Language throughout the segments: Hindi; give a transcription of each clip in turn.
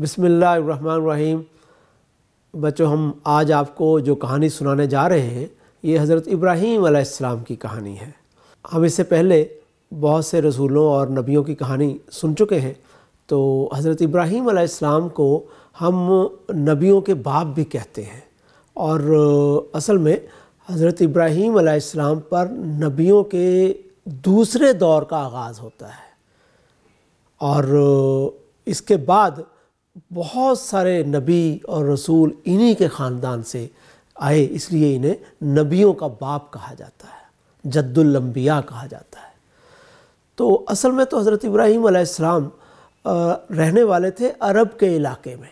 बिसमीम बच्चों हम आज आपको जो कहानी सुनाने जा रहे हैं ये हज़रत इब्राहीम अलैहिस्सलाम की कहानी है हम इससे पहले बहुत से रसूलों और नबियों की कहानी सुन चुके हैं तो हज़रत इब्राहीम अलैहिस्सलाम को हम नबियों के बाप भी कहते हैं और असल में हज़रत इब्राहीम अलैहिस्सलाम पर नबियों के दूसरे दौर का आगाज़ होता है और इसके बाद बहुत सारे नबी और रसूल इन्हीं के ख़ानदान से आए इसलिए इन्हें नबियों का बाप कहा जाता है जद्दुल्बिया कहा जाता है तो असल में तो हज़रत इब्राहीम आसमाम रहने वाले थे अरब के इलाके में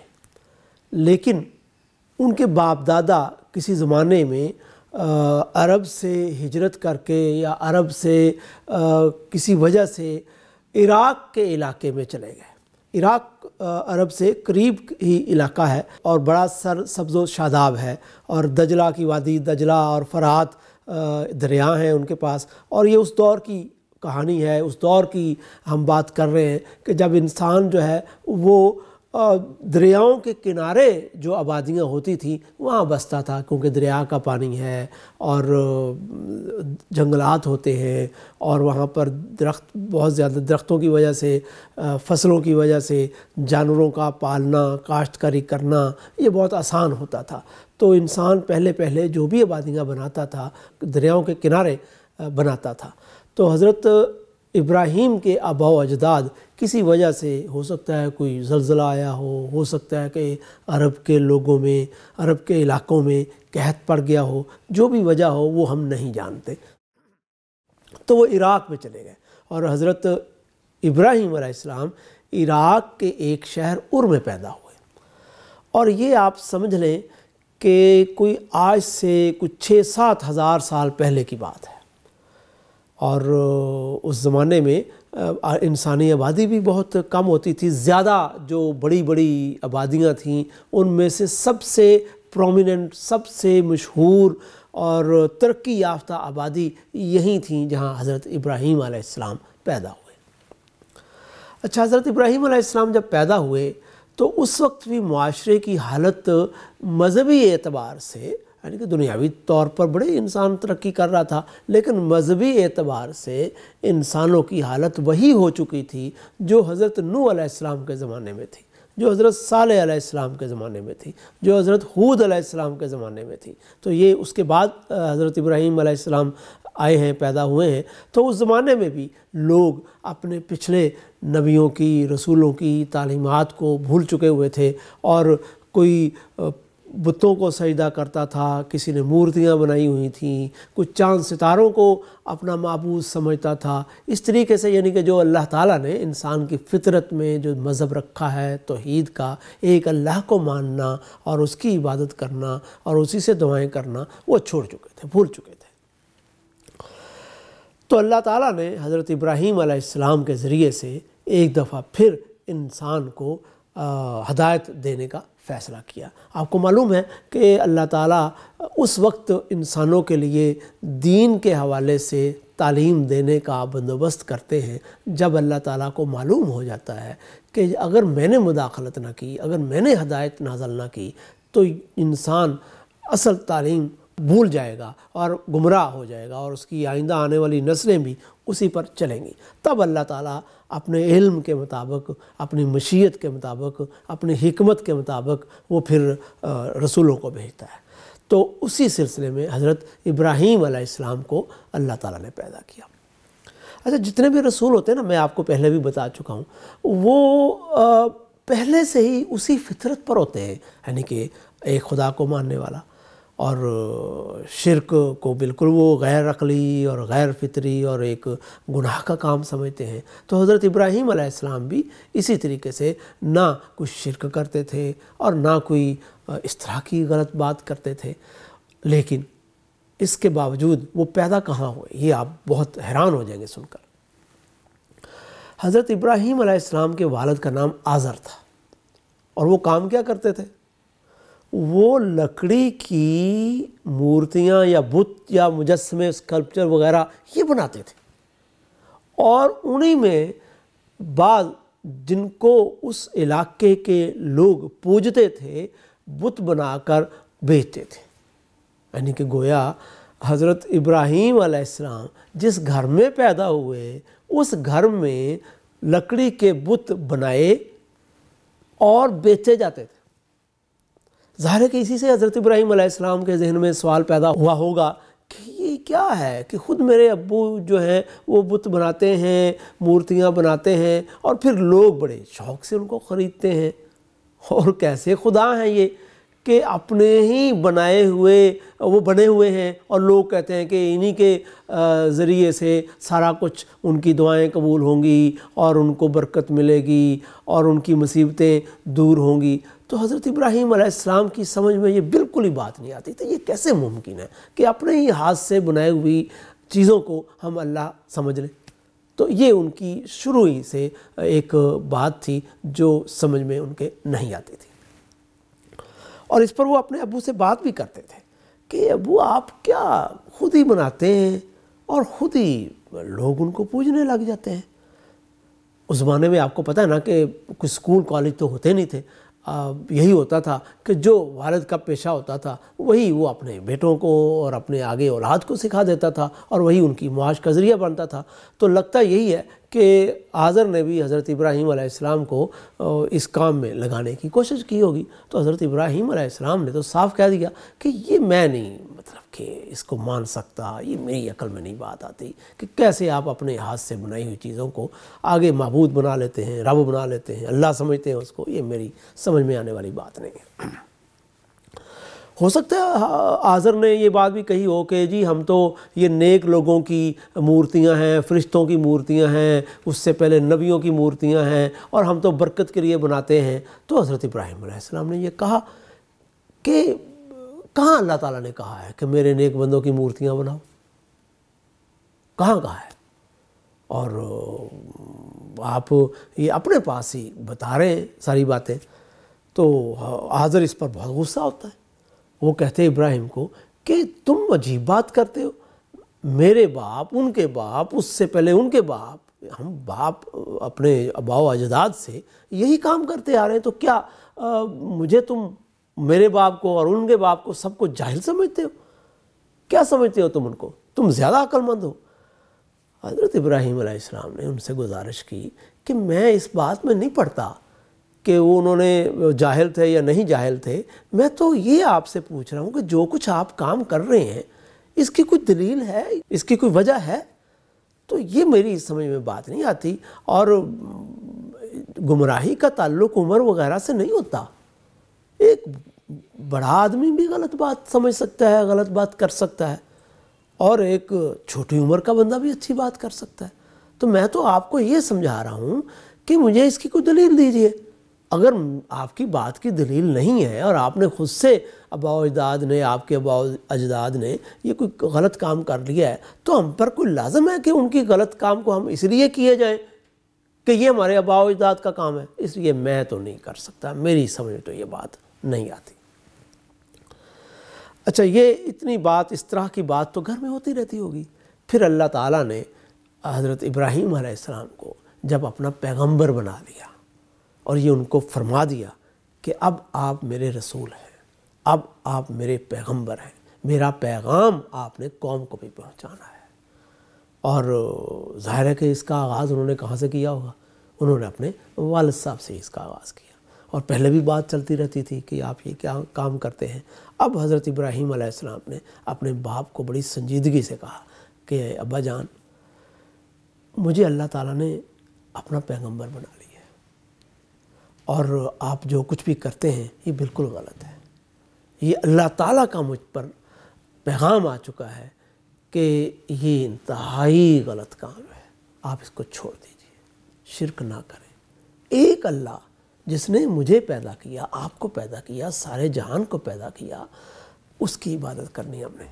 लेकिन उनके बाप दादा किसी ज़माने में आ, अरब से हिजरत करके या अरब से आ, किसी वजह से इराक़ के इलाके में चले गए इराक अरब से करीब ही इलाका है और बड़ा सर सब्ज़ो शादाब है और दजला की वादी दजला और फरात दरिया हैं उनके पास और ये उस दौर की कहानी है उस दौर की हम बात कर रहे हैं कि जब इंसान जो है वो दरियाओं के किनारे जो आबादियाँ होती थी वहाँ बसता था क्योंकि दरिया का पानी है और जंगलात होते हैं और वहाँ पर दरख्त बहुत ज़्यादा दरख्तों की वजह से फसलों की वजह से जानवरों का पालना काश्तकारी करना ये बहुत आसान होता था तो इंसान पहले पहले जो भी आबादियाँ बनाता था दरियाओं के किनारे बनाता था तो हज़रत इब्राहीम के आबा अजदाद किसी वजह से हो सकता है कोई जलज़ला आया हो हो सकता है कि अरब के लोगों में अरब के इलाकों में कहत पड़ गया हो जो भी वजह हो वो हम नहीं जानते तो वो इराक़ में चले गए और हज़रत इब्राहिम इस्लाम इराक़ के एक शहर उर में पैदा हुए और ये आप समझ लें कि कोई आज से कुछ छः सात हज़ार साल पहले की बात है और उस ज़माने में इंसानी आबादी भी बहुत कम होती थी ज़्यादा जो बड़ी बड़ी आबादियाँ थीं उनमें से सबसे प्रोमिनेंट सबसे मशहूर और तरक्की याफ्ता आबादी यहीं थी जहाँ हज़रत इब्राहीम आलाम पैदा हुए अच्छा हज़रत इब्राहीम आलाम जब पैदा हुए तो उस वक्त भी माशरे की हालत मज़हबी एतबार से यानी कि दुनियावी तौर पर बड़े इंसान तरक्की कर रहा था लेकिन मजहबी एतबार से इंसानों की हालत वही हो चुकी थी जो हज़रत नू आसमाम के ज़माने में थी जो हज़रत साल के ज़माने में थी जो हज़रत हूद आसमाम के ज़माने में थी तो ये उसके बाद हज़रत इब्राहीम आसमाम आए हैं पैदा हुए हैं तो उस ज़माने में भी लोग अपने पिछले नबियों की रसूलों की तालीमत को भूल चुके हुए थे और कोई बुतों को सजदा करता था किसी ने मूर्तियाँ बनाई हुई थी कुछ चांद सितारों को अपना मबूज समझता था इस तरीके से यानी कि जो अल्लाह ताला ने इंसान की फितरत में जो मज़हब रखा है तोहद का एक अल्लाह को मानना और उसकी इबादत करना और उसी से दुआएं करना वो छोड़ चुके थे भूल चुके थे तो अल्लाह ताली ने हज़रत इब्राहीम आसमाम के ज़रिए से एक दफ़ा फिर इंसान को हदायत देने का फ़ैसला किया आपको मालूम है कि अल्लाह ताला उस वक्त इंसानों के लिए दीन के हवाले से तालीम देने का बंदोबस्त करते हैं जब अल्लाह ताला को मालूम हो जाता है कि अगर मैंने मुदाखलत ना की अगर मैंने हदायत नाजल ना की तो इंसान असल तालीम भूल जाएगा और गुमराह हो जाएगा और उसकी आइंदा आने वाली नस्लें भी उसी पर चलेंगी तब अल्लाह ताला अपने इल्म के मुताबिक अपनी मशीयत के मुताबिक अपनी हमत के मुताबिक वो फिर रसूलों को भेजता है तो उसी सिलसिले में हज़रत इब्राहीम आसमाम को अल्लाह ताला ने पैदा किया अच्छा जितने भी रसूल होते हैं ना मैं आपको पहले भी बता चुका हूँ वो आ, पहले से ही उसी फितरत पर होते हैं यानी कि एक खुदा को मानने वाला और शिरक को बिल्कुल वो गैर अकली और गैर फितरी और एक गुनाह का काम समझते हैं तो हज़रत इब्राहीम आसमाम भी इसी तरीके से ना कुछ शिरक करते थे और ना कोई इस तरह की गलत बात करते थे लेकिन इसके बावजूद वो पैदा कहाँ हुए ये आप बहुत हैरान हो जाएंगे सुनकर हज़रत इब्राहीम के वालद का नाम आज़र था और वो काम क्या करते थे वो लकड़ी की मूर्तियाँ या बुत या मुजस्मे स्कल्पचर वगैरह ये बनाते थे और उन्हीं में बाद जिनको उस इलाके के लोग पूजते थे बुत बनाकर बेचते थे यानी कि गोया हज़रत इब्राहीम आसमाम जिस घर में पैदा हुए उस घर में लकड़ी के बुत बनाए और बेचे जाते थे ज़ाहिर है कि इसी से हज़रत इब्राहिम आसमाम के जहन में सवाल पैदा हुआ होगा कि ये क्या है कि ख़ुद मेरे अबू जो हैं वो बुत बनाते हैं मूर्तियाँ बनाते हैं और फिर लोग बड़े शौक़ से उनको ख़रीदते हैं और कैसे खुदा हैं ये कि अपने ही बनाए हुए वो बने हुए हैं और लोग कहते हैं कि इन्हीं के ज़रिए से सारा कुछ उनकी दुआएं कबूल होंगी और उनको बरकत मिलेगी और उनकी मुसीबतें दूर होंगी तो हज़रत इब्राहिम आसमाम की समझ में ये बिल्कुल ही बात नहीं आती तो ये कैसे मुमकिन है कि अपने ही हाथ से बनाई हुई चीज़ों को हम अल्लाह समझ लें तो ये उनकी शुरू ही से एक बात थी जो समझ में उनके नहीं आती थी और इस पर वो अपने अबू से बात भी करते थे कि अबू आप क्या खुद ही बनाते हैं और ख़ुद ही लोग उनको पूजने लग जाते हैं उस ज़माने में आपको पता है ना कि कुछ स्कूल कॉलेज तो होते नहीं थे यही होता था कि जो भारत का पेशा होता था वही वो अपने बेटों को और अपने आगे औलाद को सिखा देता था और वही उनकी मुआश का ज़रिया बनता था तो लगता यही है कि आज़र ने भी हज़रत इब्राहीम आसमाम को इस काम में लगाने की कोशिश की होगी तो हज़रत इब्राहीम आलाम ने तो साफ़ कह दिया कि ये मैं नहीं के इसको मान सकता ये मेरी अकल में नहीं बात आती कि कैसे आप अपने हाथ से बनाई हुई चीज़ों को आगे महबूद बना लेते हैं रब बना लेते हैं अल्लाह समझते हैं उसको ये मेरी समझ में आने वाली बात नहीं है हो सकता है हाँ, आज़र ने ये बात भी कही हो कि जी हम तो ये नेक लोगों की मूर्तियां हैं फरिश्तों की मूर्तियां हैं उससे पहले नबियों की मूर्तियां हैं और हम तो बरकत के लिए बनाते हैं तो हज़रत इब्राहिम ने यह कहा कि कहाँ अल्लाह ताला ने कहा है कि मेरे नेक बंदों की मूर्तियाँ बनाओ कहाँ कहा है और आप ये अपने पास ही बता रहे हैं सारी बातें तो हाजर इस पर बहुत गुस्सा होता है वो कहते हैं इब्राहिम को कि तुम अजीब बात करते हो मेरे बाप उनके बाप उससे पहले उनके बाप हम बाप अपने अबाव अजदाद से यही काम करते आ रहे हैं तो क्या आ, मुझे तुम मेरे बाप को और उनके बाप को सबको जाहिल समझते हो क्या समझते हो तुम उनको तुम ज़्यादा अक्लमंद हो हज़रत इब्राहिम आसमाम ने उनसे गुजारिश की कि मैं इस बात में नहीं पढ़ता कि वो उन्होंने जाहिल थे या नहीं जाहिल थे मैं तो ये आपसे पूछ रहा हूँ कि जो कुछ आप काम कर रहे हैं इसकी कोई दलील है इसकी कोई वजह है तो ये मेरी समझ में बात नहीं आती और गुमराही का ताल्लुक उम्र वगैरह से नहीं होता एक बड़ा आदमी भी गलत बात समझ सकता है गलत बात कर सकता है और एक छोटी उम्र का बंदा भी अच्छी बात कर सकता है तो मैं तो आपको ये समझा रहा हूँ कि मुझे इसकी कोई दलील दीजिए अगर आपकी बात की दलील नहीं है और आपने खुद से अबाव अजदाद ने आपके अबाव अजदाद ने ये कोई गलत काम कर लिया है तो हम पर कोई लाजम है कि उनकी गलत काम को हम इसलिए किए जाएँ कि ये हमारे अबाव अजदाद का काम है इसलिए मैं तो नहीं कर सकता मेरी समझ तो ये बात नहीं आती अच्छा ये इतनी बात इस तरह की बात तो घर में होती रहती होगी फिर अल्लाह ताला ने हज़रत इब्राहिम आसमाम को जब अपना पैगंबर बना दिया और ये उनको फरमा दिया कि अब आप मेरे रसूल हैं अब आप मेरे पैगंबर हैं मेरा पैगाम आपने कौम को भी पहुंचाना है और ज़ाहिर है कि इसका आगाज़ उन्होंने कहाँ से किया होगा उन्होंने अपने वालद साहब से इसका आगाज़ किया और पहले भी बात चलती रहती थी कि आप ये क्या काम करते हैं अब हज़रत इब्राहीम आसमाम ने अपने बाप को बड़ी संजीदगी से कहा कि अब्बा जान मुझे अल्लाह ताला ने अपना पैगंबर बना लिया और आप जो कुछ भी करते हैं ये बिल्कुल गलत है ये अल्लाह ताला का मुझ पर पैगाम आ चुका है कि ये इंतहाई गलत काम है आप इसको छोड़ दीजिए शिरक ना करें एक अल्लाह जिसने मुझे पैदा किया आपको पैदा किया सारे जहान को पैदा किया उसकी इबादत करनी हमने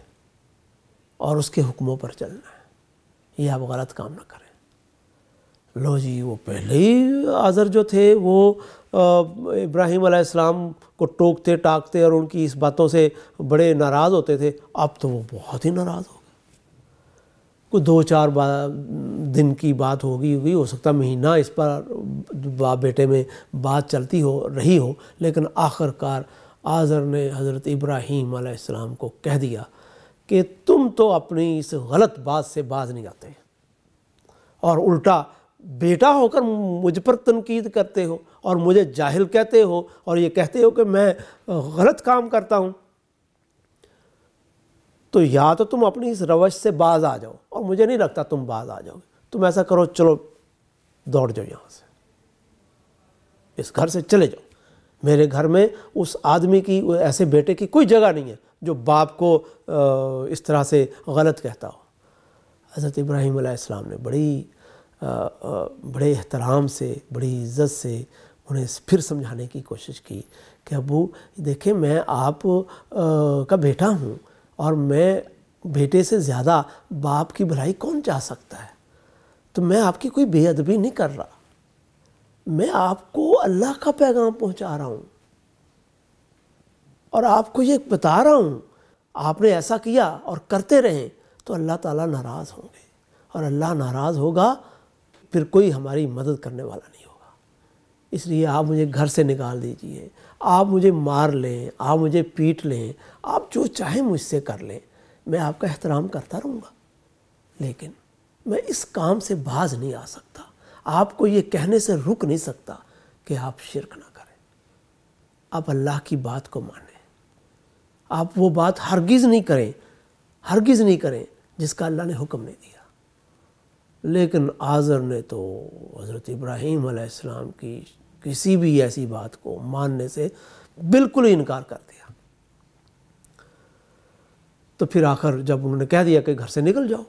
और उसके हुक्मों पर चलना है ये आप गलत काम ना करें लो जी वो पहले ही आज़र जो थे वो इब्राहिम अलैहिस्सलाम को टोकते टाकते और उनकी इस बातों से बड़े नाराज़ होते थे अब तो वो बहुत ही नाराज़ हो वो दो चार दिन की बात होगी हुई हो सकता महीना इस पर बाप बेटे में बात चलती हो रही हो लेकिन आखिरकार आज़र ने हज़रत इब्राहीम आलाम को कह दिया कि तुम तो अपनी इस गलत बात से बाज नहीं आते और उल्टा बेटा होकर मुझ पर तनकीद करते हो और मुझे जाहिल कहते हो और ये कहते हो कि मैं गलत काम करता हूँ तो या तो तुम अपनी इस रवश से बाज आ जाओ और मुझे नहीं लगता तुम बाज आ जाओगे तुम ऐसा करो चलो दौड़ जाओ यहाँ से इस घर से चले जाओ मेरे घर में उस आदमी की ऐसे बेटे की कोई जगह नहीं है जो बाप को इस तरह से गलत कहता हो हज़रत इब्राहिम आसमाम ने बड़ी बड़े एहतराम से बड़ी इज़्ज़त से उन्हें फिर समझाने की कोशिश की कि अबू देखे मैं आप का बेटा हूँ और मैं बेटे से ज़्यादा बाप की भलाई कौन चाह सकता है तो मैं आपकी कोई बेअदबी नहीं कर रहा मैं आपको अल्लाह का पैगाम पहुंचा रहा हूं और आपको ये बता रहा हूं आपने ऐसा किया और करते रहें तो अल्लाह ताला नाराज़ होंगे और अल्लाह नाराज़ होगा फिर कोई हमारी मदद करने वाला नहीं इसलिए आप मुझे घर से निकाल दीजिए आप मुझे मार लें आप मुझे पीट लें आप जो चाहें मुझसे कर लें मैं आपका एहतराम करता रहूँगा लेकिन मैं इस काम से बाज नहीं आ सकता आपको ये कहने से रुक नहीं सकता कि आप शिरक ना करें आप अल्लाह की बात को माने आप वो बात हरगिज़ नहीं करें हरगिज़ नहीं करें जिसका अल्लाह ने हुक्म नहीं दिया लेकिन आज़र ने तो हज़रत इब्राहीम आसमाम की किसी भी ऐसी बात को मानने से बिल्कुल ही इनकार कर दिया तो फिर आखिर जब उन्होंने कह दिया कि घर से निकल जाओ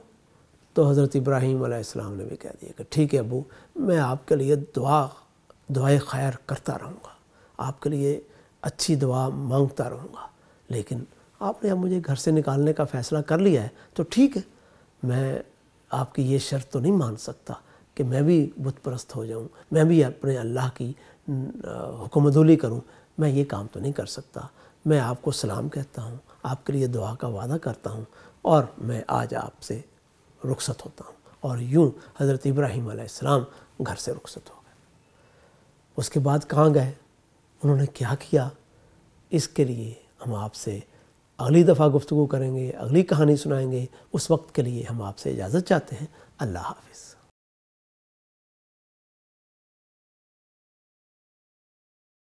तो हज़रत इब्राहीम आसमाम ने भी कह दिया कि ठीक है अबू मैं आपके लिए दुआ दुआए खैर करता रहूँगा आपके लिए अच्छी दुआ मांगता रहूँगा लेकिन आपने अब मुझे घर से निकालने का फ़ैसला कर लिया है तो ठीक है मैं आपकी ये शर्त तो नहीं मान सकता कि मैं भी बुतप्रस्त हो जाऊँ मैं भी अपने अल्लाह की हुक्मदोली करूँ मैं ये काम तो नहीं कर सकता मैं आपको सलाम कहता हूँ आपके लिए दुआ का वादा करता हूँ और मैं आज आपसे रुखसत होता हूँ और यूँ हज़रत इब्राहिम घर से रुखसत हो गए उसके बाद कहाँ गए उन्होंने क्या किया इसके लिए हम आपसे अगली दफ़ा गुफ्तु करेंगे अगली कहानी सुनाएंगे उस वक्त के लिए हम आपसे इजाज़त चाहते हैं अल्लाह हाफिज़